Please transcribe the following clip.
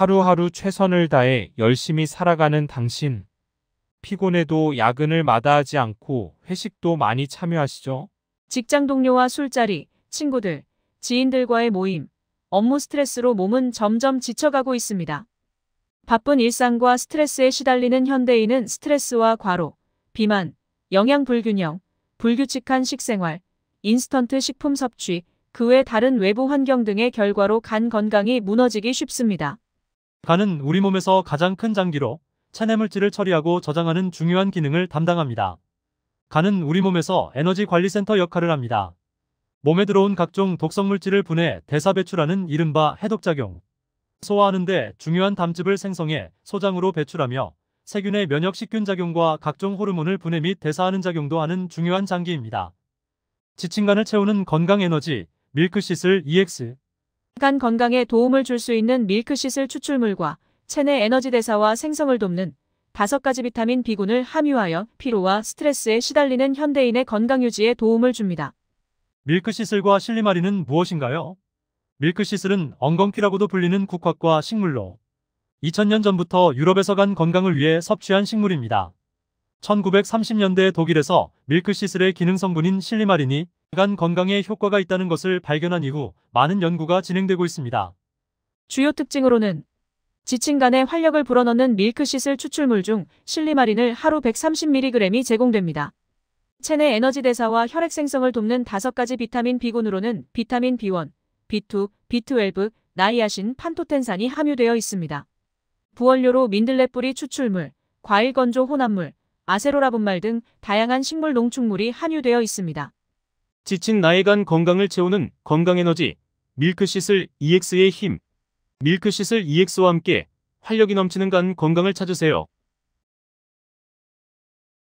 하루하루 최선을 다해 열심히 살아가는 당신. 피곤해도 야근을 마다하지 않고 회식도 많이 참여하시죠? 직장 동료와 술자리, 친구들, 지인들과의 모임, 업무 스트레스로 몸은 점점 지쳐가고 있습니다. 바쁜 일상과 스트레스에 시달리는 현대인은 스트레스와 과로, 비만, 영양 불균형, 불규칙한 식생활, 인스턴트 식품 섭취, 그 외 다른 외부 환경 등의 결과로 간 건강이 무너지기 쉽습니다. 간은 우리 몸에서 가장 큰 장기로 체내물질을 처리하고 저장하는 중요한 기능을 담당합니다. 간은 우리 몸에서 에너지 관리센터 역할을 합니다. 몸에 들어온 각종 독성물질을 분해, 대사 배출하는 이른바 해독작용. 소화하는데 중요한 담즙을 생성해 소장으로 배출하며 세균의 면역 식균 작용과 각종 호르몬을 분해 및 대사하는 작용도 하는 중요한 장기입니다. 지친 간을 채우는 건강 에너지 밀크시슬 EX 간 건강에 도움을 줄 수 있는 밀크시슬 추출물과 체내 에너지 대사와 생성을 돕는 다섯 가지 비타민 B군을 함유하여 피로와 스트레스에 시달리는 현대인의 건강 유지에 도움을 줍니다. 밀크시슬과 실리마리는 무엇인가요? 밀크시슬은 엉겅퀴라고도 불리는 국화과 식물로 2000년 전부터 유럽에서 간 건강을 위해 섭취한 식물입니다. 1930년대 독일에서 밀크시슬의 기능 성분인 실리마린이 간 건강에 효과가 있다는 것을 발견한 이후 많은 연구가 진행되고 있습니다. 주요 특징으로는 지친 간에 활력을 불어넣는 밀크시슬 추출물 중 실리마린을 하루 130mg이 제공됩니다. 체내 에너지 대사와 혈액 생성을 돕는 5가지 비타민 B군으로는 비타민 B1, B2, B12, 나이아신, 판토텐산이 함유되어 있습니다. 부원료로 민들레 뿌리 추출물, 과일 건조 혼합물, 아세로라 분말 등 다양한 식물 농축물이 함유되어 있습니다. 지친 나의 간 건강을 채우는 건강에너지 밀크시슬 EX의 힘 밀크시슬 EX와 함께 활력이 넘치는 간 건강을 찾으세요.